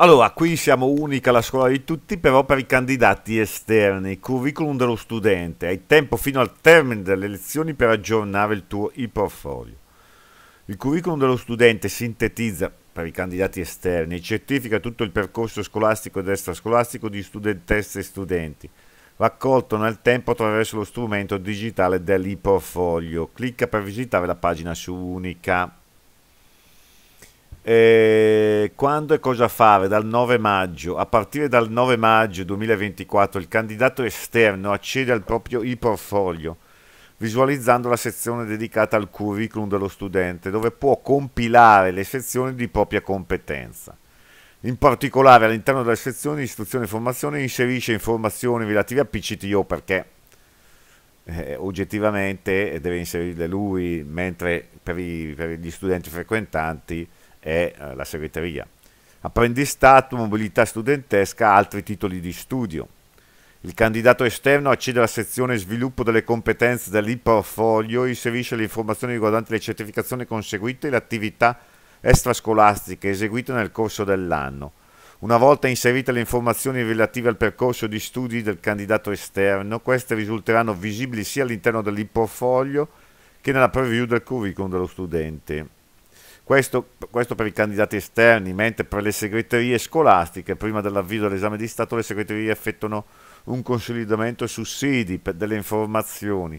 Allora, qui siamo unica la scuola di tutti, però per i candidati esterni, curriculum dello studente, hai tempo fino al termine delle lezioni per aggiornare il tuo e-portfolio. Il curriculum dello studente sintetizza, per i candidati esterni, e certifica tutto il percorso scolastico ed extrascolastico di studentesse e studenti, raccolto nel tempo attraverso lo strumento digitale dell'e-portfolio. Clicca per visitare la pagina su Unica. E eh, quando e cosa fare dal 9 maggio. A partire dal 9 maggio 2024 il candidato esterno accede al proprio e-portfolio visualizzando la sezione dedicata al curriculum dello studente dove può compilare le sezioni di propria competenza. In particolare all'interno della sezione istruzione e formazione inserisce informazioni relative a PCTO perché eh, oggettivamente deve inserirle lui, mentre per, i, per gli studenti frequentanti è eh, la segreteria. Apprendistato, mobilità studentesca, altri titoli di studio. Il candidato esterno accede alla sezione sviluppo delle competenze dell'e-portfolio e inserisce le informazioni riguardanti le certificazioni conseguite e le attività extrascolastiche eseguite nel corso dell'anno. Una volta inserite le informazioni relative al percorso di studi del candidato esterno, queste risulteranno visibili sia all'interno dell'e-portfolio che nella preview del curriculum dello studente. Questo, questo, per i candidati esterni, mentre per le segreterie scolastiche, prima dell'avvio dell'esame di Stato, le segreterie effettuano un consolidamento sussidi per delle informazioni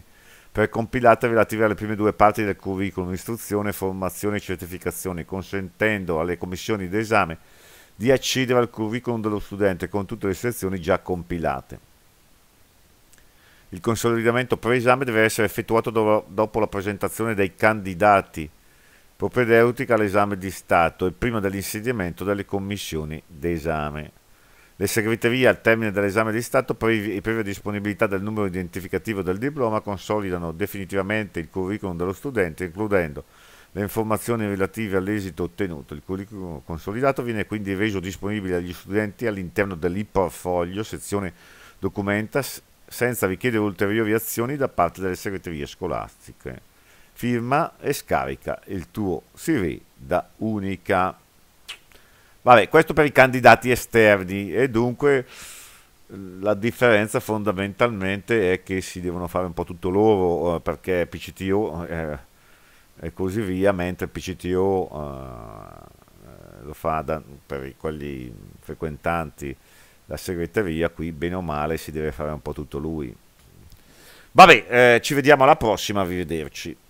precompilate relative alle prime due parti del curriculum, istruzione, formazione e certificazione, consentendo alle commissioni d'esame di accedere al curriculum dello studente con tutte le sezioni già compilate. Il consolidamento preesame deve essere effettuato do dopo la presentazione dei candidati propedeutica all'esame di Stato e prima dell'insediamento delle commissioni d'esame. Le segreterie al termine dell'esame di Stato e previa disponibilità del numero identificativo del diploma consolidano definitivamente il curriculum dello studente includendo le informazioni relative all'esito ottenuto. Il curriculum consolidato viene quindi reso disponibile agli studenti all'interno dell'e-portfolio sezione documenta senza richiedere ulteriori azioni da parte delle segreterie scolastiche firma e scarica il tuo CV da Unica. Vabbè, questo per i candidati esterni e dunque la differenza fondamentalmente è che si devono fare un po' tutto loro eh, perché PCTO eh, e così via, mentre PCTO eh, lo fa da, per quelli frequentanti la segreteria, qui bene o male si deve fare un po' tutto lui. Vabbè, eh, ci vediamo alla prossima, arrivederci.